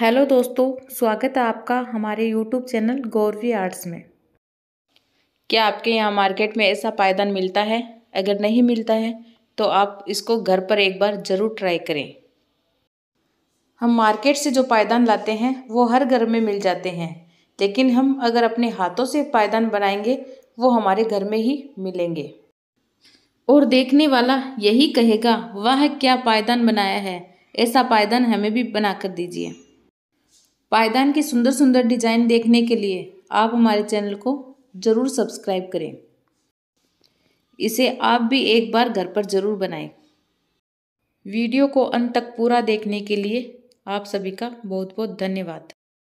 hello दोस्तों स्वागत है आपका हमारे यूट्यूब चैनल गौरवी आर्ट्स में क्या आपके यहाँ मार्केट में ऐसा पायदान मिलता है अगर नहीं मिलता है तो आप इसको घर पर एक बार ज़रूर ट्राई करें हम मार्केट से जो पायदान लाते हैं वो हर घर में मिल जाते हैं लेकिन हम अगर अपने हाथों से पायदान बनाएंगे वो हमारे घर में ही मिलेंगे और देखने वाला यही कहेगा वह क्या पायदान बनाया है ऐसा पायदान हमें भी बना कर दीजिए पायदान की सुंदर सुंदर डिजाइन देखने के लिए आप हमारे चैनल को ज़रूर सब्सक्राइब करें इसे आप भी एक बार घर पर ज़रूर बनाएं वीडियो को अंत तक पूरा देखने के लिए आप सभी का बहुत बहुत धन्यवाद